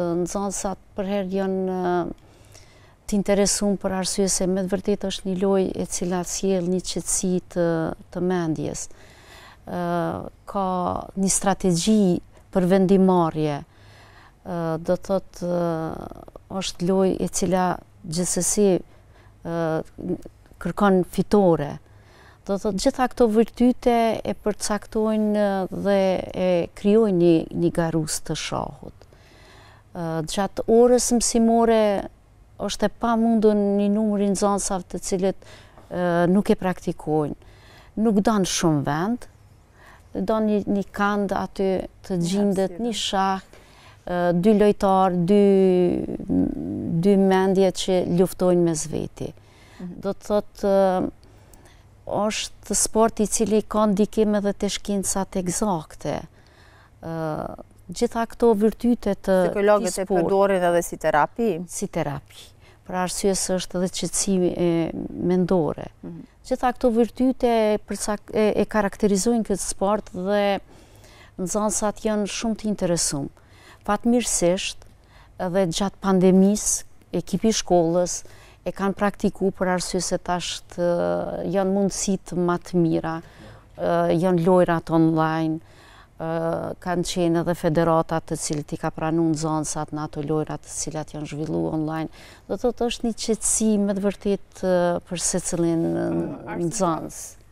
Në nëzansat përherë janë të interesun për arsye se me të vërtit është një loj e cila cilë një qëtësi të mendjes. Ka një strategji për vendimarje, do tëtë është loj e cila gjithësësi kërkon fitore. Do tëtë gjitha këto vërtyte e përcaktojnë dhe e kryojnë një garus të shahut gjatë orës mësimore është e pa mundën një numërin nëzonsav të cilët nuk e praktikojnë. Nuk donë shumë vend, donë një kandë aty të gjindet, një shahë, dy lojtarë, dy mendje që ljuftojnë me zveti. Mhm. Do të thotë, është sport i cili ka ndikime dhe të shkinësat egzakte gjitha këto vërtytet të spurë. Psikologët e përdorin edhe si terapi? Si terapi. Pra arsyes është edhe qëtësi mendore. Mhm. Gjitha këto vërtytet e karakterizojnë këtë sport dhe nëzansat janë shumë të interesum. Fatë mirësisht dhe gjatë pandemis, ekipi shkollës, e kanë praktiku për arsyes e tashtë janë mundësit më të mira, janë lojrat online, kanë qenë edhe federatat të cilët i ka pranu në zonësat në ato lojrat të cilat janë zhvillu online. Dhe të të është një qëtësi me dëvërtit për se cilin në zonës.